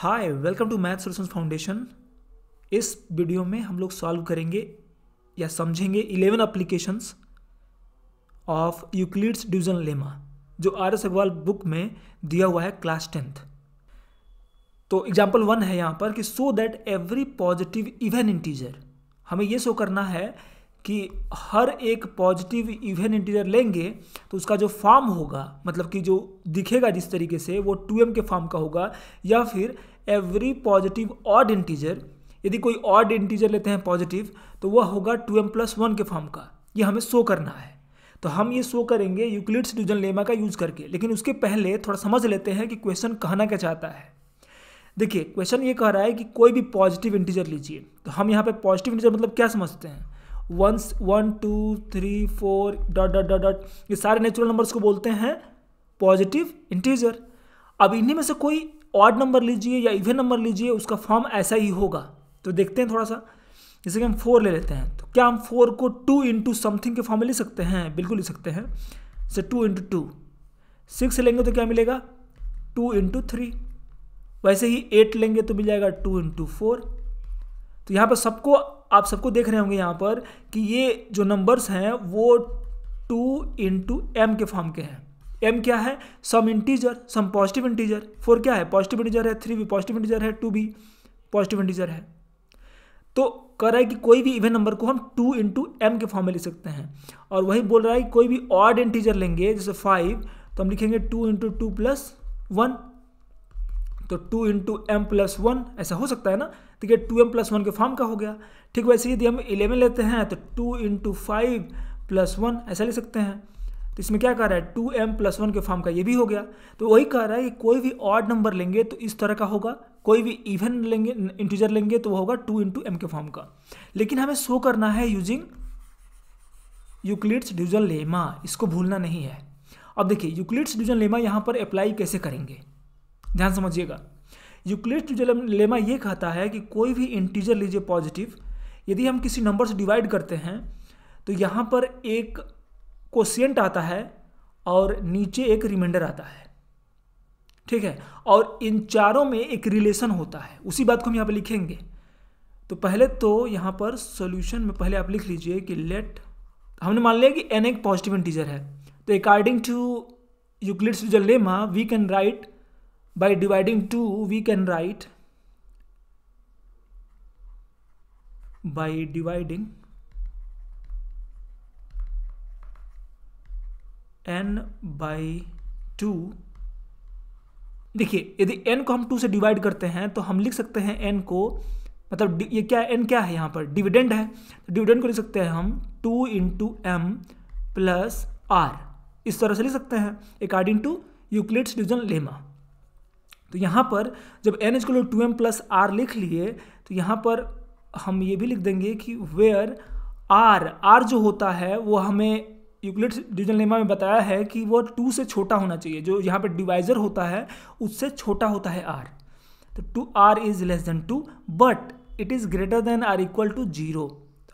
hi welcome to math solution foundation इस video में हम लोग सॉल्व करेंगे या समझेंगे 11 applications of Euclid's division lemma जो आर एस अग्रवाल बुक में दिया हुआ है क्लास टेंथ तो एग्जाम्पल वन है यहाँ पर कि so that every positive even integer हमें ये शो करना है कि हर एक पॉजिटिव इवेन इंटीजर लेंगे तो उसका जो फॉर्म होगा मतलब कि जो दिखेगा जिस तरीके से वो टू एम के फॉर्म का होगा या फिर एवरी पॉजिटिव ऑड इंटीजर यदि कोई ऑड इंटीजर लेते हैं पॉजिटिव तो वह होगा टू एम प्लस वन के फॉर्म का ये हमें शो करना है तो हम ये शो करेंगे यूक्लिड्स डिविजन लेमा का यूज करके लेकिन उसके पहले थोड़ा समझ लेते हैं कि क्वेश्चन कहना क्या चाहता है देखिए क्वेश्चन ये कह रहा है कि कोई भी पॉजिटिव इंटीजर लीजिए तो हम यहाँ पे पॉजिटिव इंटीजर मतलब क्या समझते हैं once one two three four dot dot dot dot ये सारे नेचुरल नंबर्स को बोलते हैं पॉजिटिव इंटीजर अब इन्हीं में से कोई ऑड नंबर लीजिए या इवन नंबर लीजिए उसका फॉर्म ऐसा ही होगा तो देखते हैं थोड़ा सा जैसे कि हम फोर ले लेते हैं तो क्या हम फोर को टू इंटू समथिंग के फॉर्म में लिख सकते हैं बिल्कुल ले सकते हैं जैसे टू इंटू टू सिक्स लेंगे तो क्या मिलेगा टू इंटू थ्री वैसे ही एट लेंगे तो मिल जाएगा टू इंटू फोर तो यहाँ पर सबको आप सबको देख रहे होंगे यहाँ पर कि ये जो नंबर्स हैं वो टू इंटू एम के फॉर्म के हैं एम क्या है some integer some positive integer four क्या है पॉजिटिव इंटीजर है थ्री भी पॉजिटिव इंटीजर है टू भी पॉजिटिव इंटीजर है तो कह रहा है कि कोई भी इवन नंबर को हम टू इंटू एम के फॉर्म में लिख सकते हैं और वही बोल रहा है कि कोई भी ऑड इंटीजर लेंगे जैसे फाइव तो हम लिखेंगे two into two plus one तो two into m plus one ऐसा हो सकता है ना तो ये टू एम प्लस वन के फॉर्म का हो गया ठीक वैसे यदि हम इलेवन लेते हैं तो two into five plus one ऐसा ले सकते हैं तो इसमें क्या कह रहा है टू एम प्लस वन के फॉर्म का ये भी हो गया तो वही कह रहा है कि कोई भी ऑड नंबर लेंगे तो इस तरह का होगा कोई भी इवन लेंगे इंटीजर लेंगे तो वह होगा टू इंटू एम के फॉर्म का लेकिन हमें शो करना है यूजिंग यूक्लिड्स डिविजन लेमा इसको भूलना नहीं है अब देखिए यूक्लिड्स डिविजन लेमा यहाँ पर अप्लाई कैसे करेंगे ध्यान समझिएगा यूक्लिड लेमा ये कहता है कि कोई भी इंटीजर लीजिए पॉजिटिव यदि हम किसी नंबर से डिवाइड करते हैं तो यहाँ पर एक कोशियंट आता है और नीचे एक रिमाइंडर आता है ठीक है और इन चारों में एक रिलेशन होता है उसी बात को हम यहाँ पर लिखेंगे तो पहले तो यहाँ पर सॉल्यूशन में पहले आप लिख लीजिए कि लेट हमने मान लिया कि एन एक पॉजिटिव इंटीजर है तो according to Euclid's lemma we can write by dividing 2 we can write by dividing n by 2 देखिए यदि n को हम 2 से डिवाइड करते हैं तो हम लिख सकते हैं n को मतलब ये क्या n क्या है यहाँ पर डिविडेंड है डिविडेंड तो को लिख सकते हैं हम 2 इंटू एम प्लस आर इस तरह से लिख सकते हैं according to Euclid's division lemma तो यहाँ पर जब n is equal to m plus r लिख लिए तो यहाँ पर हम ये भी लिख देंगे कि वेयर आर आर जो होता है वो हमें यूक्लिड डिविजन लेमा में बताया है कि वो टू से छोटा होना चाहिए जो यहाँ पर डिवाइजर होता है उससे छोटा होता है आर तो two r is less than two but it is greater than or equal to zero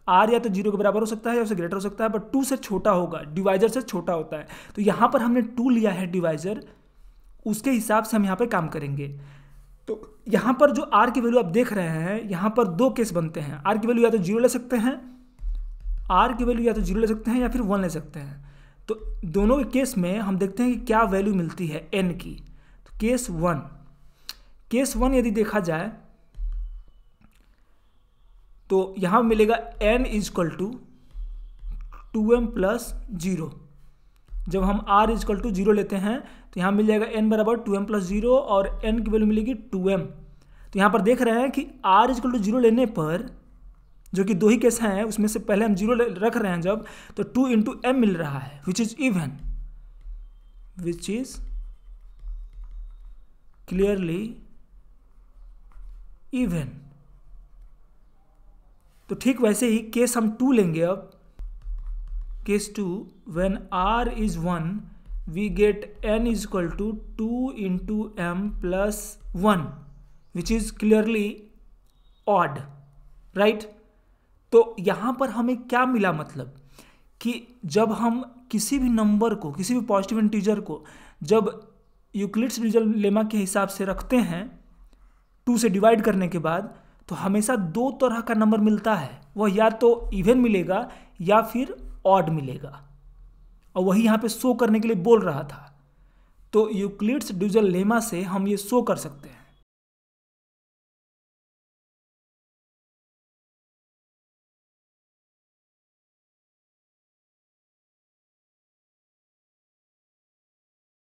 r या तो जीरो के बराबर हो सकता है या उससे ग्रेटर हो सकता है बट टू से छोटा होगा डिवाइजर से छोटा होता है तो यहाँ पर हमने टू लिया है डिवाइजर उसके हिसाब से हम यहाँ पर काम करेंगे तो यहाँ पर जो आर की वैल्यू आप देख रहे हैं यहाँ पर दो केस बनते हैं आर की वैल्यू या तो जीरो ले सकते हैं आर की वैल्यू या तो जीरो ले सकते हैं या फिर वन ले सकते हैं तो दोनों के केस में हम देखते हैं कि क्या वैल्यू मिलती है एन की तो केस वन केस वन यदि देखा जाए तो यहाँ मिलेगा n is equal to two m plus zero जब हम आर इजकल टू जीरो लेते हैं तो यहाँ मिल जाएगा एन बराबर टू एम प्लस जीरो और एन की वैल्यू मिलेगी टू एम तो यहाँ पर देख रहे हैं कि आर इजकल टू जीरो लेने पर जो कि दो ही केस हैं उसमें से पहले हम जीरो रख रहे हैं जब तो टू इंटू एम मिल रहा है which is even which is clearly even तो ठीक वैसे ही केस हम टू लेंगे अब case two when r is one we get n is equal to two into m plus one which is clearly odd right तो यहाँ पर हमें क्या मिला मतलब कि जब हम किसी भी नंबर को किसी भी पॉजिटिव इंटीजर को जब यूक्लिड्स लेमा के हिसाब से रखते हैं टू से डिवाइड करने के बाद तो हमेशा दो तरह का नंबर मिलता है वह या तो इवन मिलेगा या फिर ऑड मिलेगा और वही यहाँ पे शो करने के लिए बोल रहा था तो यूक्लिड्स ड्यूजल लेमा से हम ये शो कर सकते हैं